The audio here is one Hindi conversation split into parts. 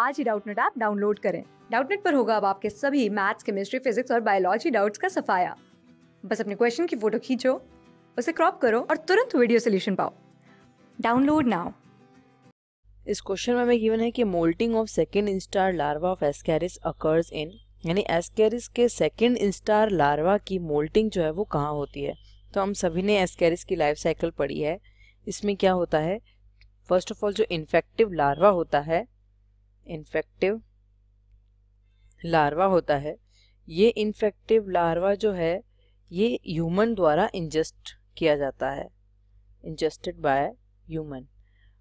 आज ही डाउटनेट ऐप डाउनलोड करें डाउटनेट पर होगा अब आपके सभी मैथ्स केमिस्ट्री फिजिक्स और बायोलॉजी डाउट्स का सफाया बस अपने क्वेश्चन की फोटो खींचो उसे क्रॉप करो और तुरंत वीडियो सोल्यूशन पाओ डाउनलोड नाउ इस क्वेश्चन में हमें गिवन है कि moulting of second instar larva of Ascaris occurs in यानी एस्केरिस के सेकेंड इंस्टार लार्वा की मोल्टिंग जो है वो कहाँ होती है तो हम सभी ने एस्केरिस की लाइफ साइकिल पढ़ी है इसमें क्या होता है फर्स्ट ऑफ ऑल जो इन्फेक्टिव लार्वा होता है इन्फेक्टिव लार्वा होता है ये इन्फेक्टिव लार्वा जो है ये ह्यूमन द्वारा इंजेस्ट किया जाता है इंजेस्टेड बाय ह्यूमन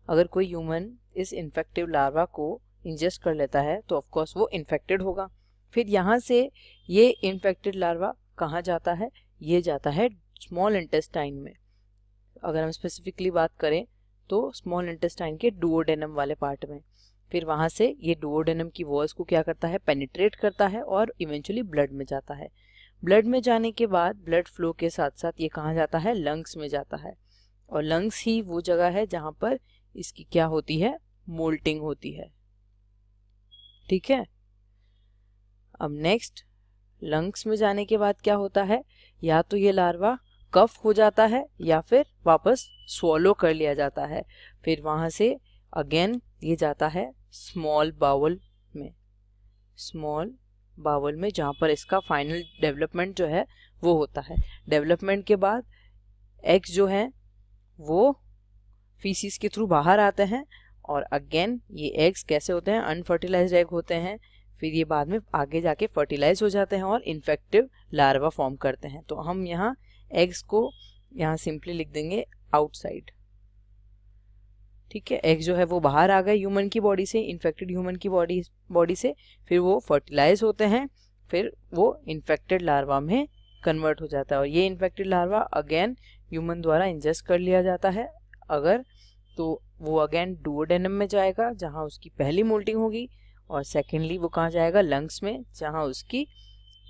अगर कोई ह्यूमन इस इन्फेक्टिव लार्वा को इंजेस्ट कर लेता है तो ऑफकोर्स वो इन्फेक्टेड होगा फिर यहाँ से ये इन्फेक्टेड लार्वा कहाँ जाता है ये जाता है स्मॉल इंटेस्टाइन में अगर हम स्पेसिफिकली बात करें तो स्मॉल इंटेस्टाइन के डुओडेनम वाले पार्ट में फिर वहां से ये डुओडेनम की वॉल्स को क्या करता है पेनिट्रेट करता है और इवेंचुअली ब्लड में जाता है ब्लड में जाने के बाद ब्लड फ्लो के साथ साथ ये कहाँ जाता है लंग्स में जाता है और लंग्स ही वो जगह है जहाँ पर इसकी क्या होती है मोल्टिंग होती है ठीक है अब नेक्स्ट लंग्स में जाने के बाद क्या होता है या तो ये लार्वा कफ हो जाता है या फिर वापस स्वॉलो कर लिया जाता है फिर वहाँ से अगेन ये जाता है स्मॉल बाउल में स्मॉल बाउल में जहाँ पर इसका फाइनल डेवलपमेंट जो है वो होता है डेवलपमेंट के बाद एग्स जो हैं वो फीसिस के थ्रू बाहर आते हैं और अगेन ये एग्स कैसे होते हैं अनफर्टिलाइज एग होते हैं फिर ये बाद में आगे जाके फर्टिलाइज हो जाते हैं और इन्फेक्टिव लार्वा फॉर्म करते हैं तो हम यहाँ एग्स को यहाँ सिंपली लिख देंगे आउटसाइड ठीक है एग जो है वो बाहर आ गए ह्यूमन की बॉडी से इन्फेक्टेड ह्यूमन की बॉडी बॉडी से फिर वो फर्टिलाइज होते हैं फिर वो इन्फेक्टेड लार्वा में कन्वर्ट हो जाता है और ये इन्फेक्टेड लार्वा अगेन ह्यूमन द्वारा इंजेस्ट कर लिया जाता है अगर तो वो अगेन डुओडेनम में जाएगा जहाँ उसकी पहली मोल्टिंग होगी और सेकेंडली वो कहाँ जाएगा लंग्स में जहाँ उसकी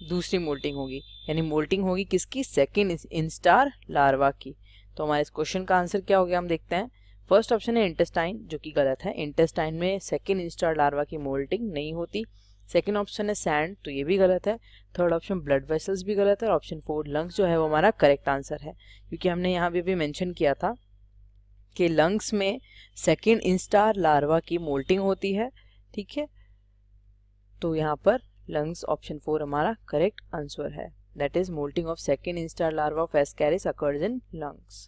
दूसरी मोल्टिंग होगी यानी मोल्टिंग होगी किसकी सेकेंड इंस्टार लार्वा की तो हमारे इस क्वेश्चन का आंसर क्या हो गया हम देखते हैं फर्स्ट ऑप्शन है इंटेस्टाइन जो कि गलत है इंटेस्टाइन में सेकेंड इंस्टार लार्वा की मोल्टिंग नहीं होती सेकेंड ऑप्शन है सैंड तो ये भी गलत है थर्ड ऑप्शन ब्लड वेसल्स भी गलत है ऑप्शन फोर लंग्स जो है वो हमारा करेक्ट आंसर है क्योंकि हमने यहाँ पे भी मैंशन किया था कि लंग्स में सेकेंड इंस्टार लार्वा की मोल्टिंग होती है ठीक है तो यहाँ पर लंग्स ऑप्शन फोर हमारा करेक्ट आंसर है that is moulting of second instar larva of Ascaris occurs in lungs